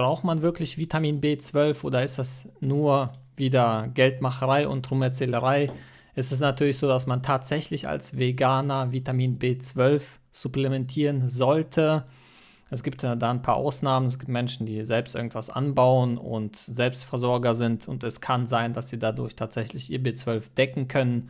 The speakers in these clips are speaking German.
Braucht man wirklich Vitamin B12 oder ist das nur wieder Geldmacherei und Rumerzählerei? Es ist natürlich so, dass man tatsächlich als Veganer Vitamin B12 supplementieren sollte. Es gibt da ein paar Ausnahmen. Es gibt Menschen, die selbst irgendwas anbauen und Selbstversorger sind. Und es kann sein, dass sie dadurch tatsächlich ihr B12 decken können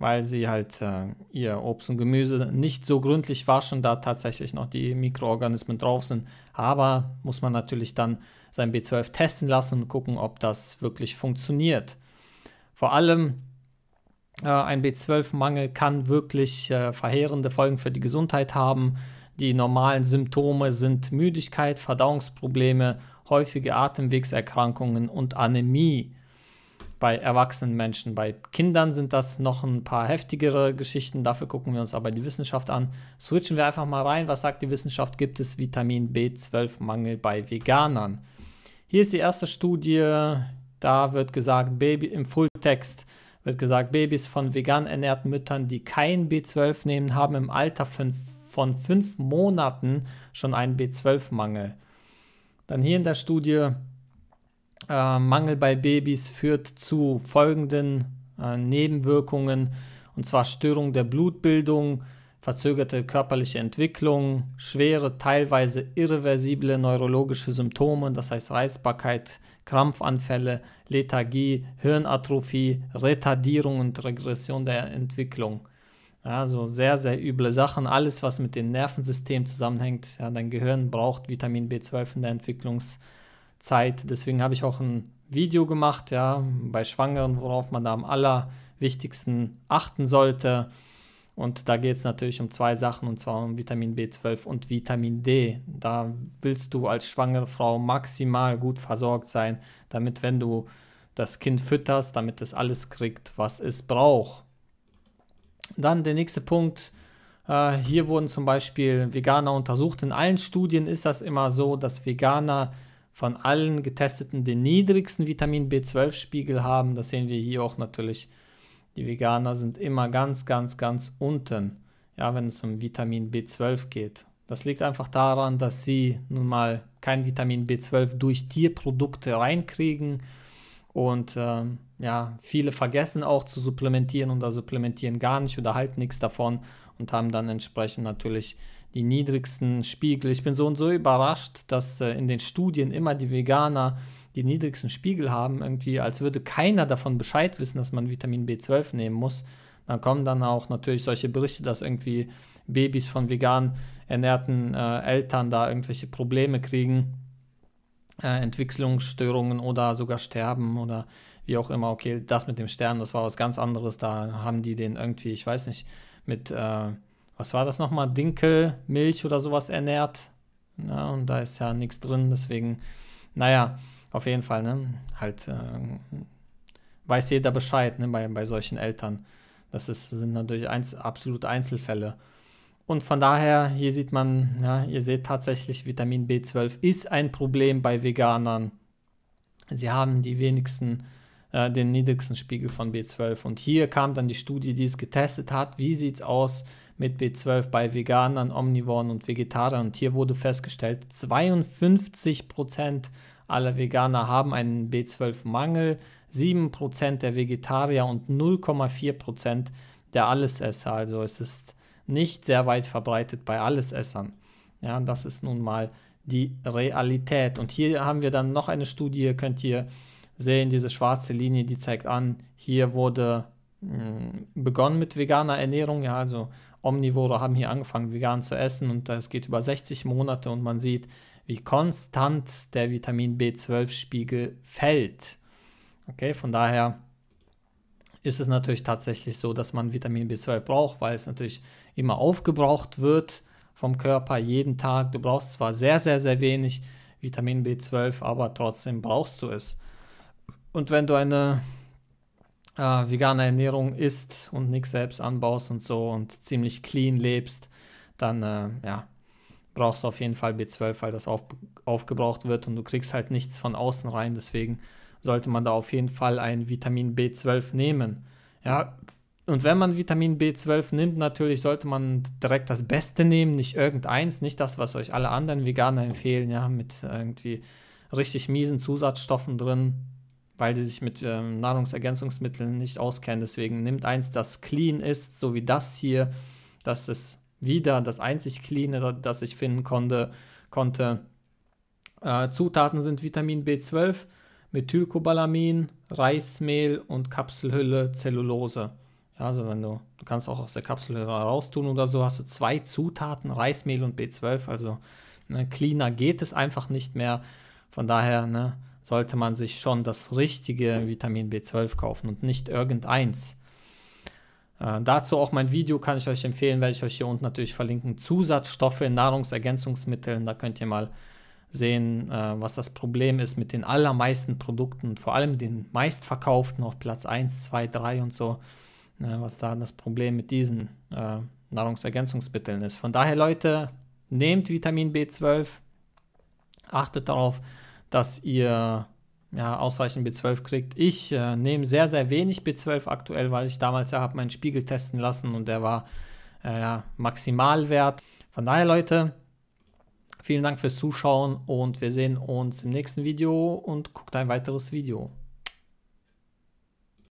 weil sie halt äh, ihr Obst und Gemüse nicht so gründlich waschen, da tatsächlich noch die Mikroorganismen drauf sind. Aber muss man natürlich dann sein B12 testen lassen und gucken, ob das wirklich funktioniert. Vor allem äh, ein B12-Mangel kann wirklich äh, verheerende Folgen für die Gesundheit haben. Die normalen Symptome sind Müdigkeit, Verdauungsprobleme, häufige Atemwegserkrankungen und Anämie bei erwachsenen Menschen. Bei Kindern sind das noch ein paar heftigere Geschichten. Dafür gucken wir uns aber die Wissenschaft an. Switchen wir einfach mal rein. Was sagt die Wissenschaft? Gibt es Vitamin B12-Mangel bei Veganern? Hier ist die erste Studie. Da wird gesagt, Baby im Fulltext wird gesagt, Babys von vegan ernährten Müttern, die kein B12 nehmen, haben im Alter von, von fünf Monaten schon einen B12-Mangel. Dann hier in der Studie äh, Mangel bei Babys führt zu folgenden äh, Nebenwirkungen, und zwar Störung der Blutbildung, verzögerte körperliche Entwicklung, schwere, teilweise irreversible neurologische Symptome, das heißt Reißbarkeit, Krampfanfälle, Lethargie, Hirnatrophie, Retardierung und Regression der Entwicklung. Also sehr, sehr üble Sachen. Alles, was mit dem Nervensystem zusammenhängt, ja, dein Gehirn braucht Vitamin B12 in der Entwicklungs- Zeit. Deswegen habe ich auch ein Video gemacht, ja, bei Schwangeren, worauf man da am allerwichtigsten achten sollte. Und da geht es natürlich um zwei Sachen, und zwar um Vitamin B12 und Vitamin D. Da willst du als schwangere Frau maximal gut versorgt sein, damit, wenn du das Kind fütterst, damit es alles kriegt, was es braucht. Dann der nächste Punkt. Äh, hier wurden zum Beispiel Veganer untersucht. In allen Studien ist das immer so, dass Veganer von allen Getesteten den niedrigsten Vitamin B12-Spiegel haben. Das sehen wir hier auch natürlich. Die Veganer sind immer ganz, ganz, ganz unten, ja, wenn es um Vitamin B12 geht. Das liegt einfach daran, dass sie nun mal kein Vitamin B12 durch Tierprodukte reinkriegen. Und ähm, ja, viele vergessen auch zu supplementieren oder supplementieren gar nicht oder halten nichts davon und haben dann entsprechend natürlich die niedrigsten Spiegel. Ich bin so und so überrascht, dass äh, in den Studien immer die Veganer die niedrigsten Spiegel haben, irgendwie, als würde keiner davon Bescheid wissen, dass man Vitamin B12 nehmen muss. Dann kommen dann auch natürlich solche Berichte, dass irgendwie Babys von vegan ernährten äh, Eltern da irgendwelche Probleme kriegen, äh, Entwicklungsstörungen oder sogar sterben oder wie auch immer. Okay, das mit dem Sterben, das war was ganz anderes. Da haben die den irgendwie, ich weiß nicht, mit äh, was war das nochmal, Dinkelmilch oder sowas ernährt. Ja, und da ist ja nichts drin, deswegen, naja, auf jeden Fall, ne? Halt äh, weiß jeder Bescheid, ne, bei, bei solchen Eltern. Das ist, sind natürlich einz, absolut Einzelfälle. Und von daher, hier sieht man, ja, ihr seht tatsächlich, Vitamin B12 ist ein Problem bei Veganern. Sie haben die wenigsten äh, den niedrigsten Spiegel von B12. Und hier kam dann die Studie, die es getestet hat, wie sieht es aus mit B12 bei Veganern, Omnivoren und Vegetariern. Und hier wurde festgestellt, 52 aller Veganer haben einen B12-Mangel, 7% der Vegetarier und 0,4% der Allesesser. Also es ist nicht sehr weit verbreitet bei Allesessern. Ja, das ist nun mal die Realität. Und hier haben wir dann noch eine Studie, könnt ihr sehen diese schwarze Linie, die zeigt an, hier wurde mh, hm, begonnen mit veganer Ernährung, ja, also Omnivore haben hier angefangen, vegan zu essen und das geht über 60 Monate und man sieht, wie konstant der Vitamin B12-Spiegel fällt. Okay, von daher ist es natürlich tatsächlich so, dass man Vitamin B12 braucht, weil es natürlich immer aufgebraucht wird vom Körper jeden Tag. Du brauchst zwar sehr, sehr, sehr wenig Vitamin B12, aber trotzdem brauchst du es. Und wenn du eine äh, vegane Ernährung isst und nichts selbst anbaust und so und ziemlich clean lebst, dann äh, ja, brauchst du auf jeden Fall B12, weil das auf, aufgebraucht wird und du kriegst halt nichts von außen rein. Deswegen sollte man da auf jeden Fall ein Vitamin B12 nehmen. Ja, und wenn man Vitamin B12 nimmt, natürlich sollte man direkt das Beste nehmen, nicht irgendeins, nicht das, was euch alle anderen Veganer empfehlen, ja, mit irgendwie richtig miesen Zusatzstoffen drin weil sie sich mit ähm, Nahrungsergänzungsmitteln nicht auskennen. Deswegen nimmt eins, das clean ist, so wie das hier. Das ist wieder das einzig Clean, das ich finden konnte. konnte. Äh, Zutaten sind Vitamin B12, Methylcobalamin, Reismehl und Kapselhülle Zellulose. Ja, also wenn du, du kannst auch aus der Kapselhülle raustun oder so, hast du zwei Zutaten, Reismehl und B12. Also ne, cleaner geht es einfach nicht mehr. Von daher, ne, sollte man sich schon das richtige Vitamin B12 kaufen und nicht irgendeins. Äh, dazu auch mein Video kann ich euch empfehlen, werde ich euch hier unten natürlich verlinken. Zusatzstoffe in Nahrungsergänzungsmitteln, da könnt ihr mal sehen, äh, was das Problem ist mit den allermeisten Produkten, vor allem den meistverkauften auf Platz 1, 2, 3 und so, ne, was da das Problem mit diesen äh, Nahrungsergänzungsmitteln ist. Von daher, Leute, nehmt Vitamin B12, achtet darauf, dass ihr ja, ausreichend B12 kriegt. Ich äh, nehme sehr, sehr wenig B12 aktuell, weil ich damals ja habe meinen Spiegel testen lassen und der war äh, Maximalwert. Von daher, Leute, vielen Dank fürs Zuschauen und wir sehen uns im nächsten Video und guckt ein weiteres Video.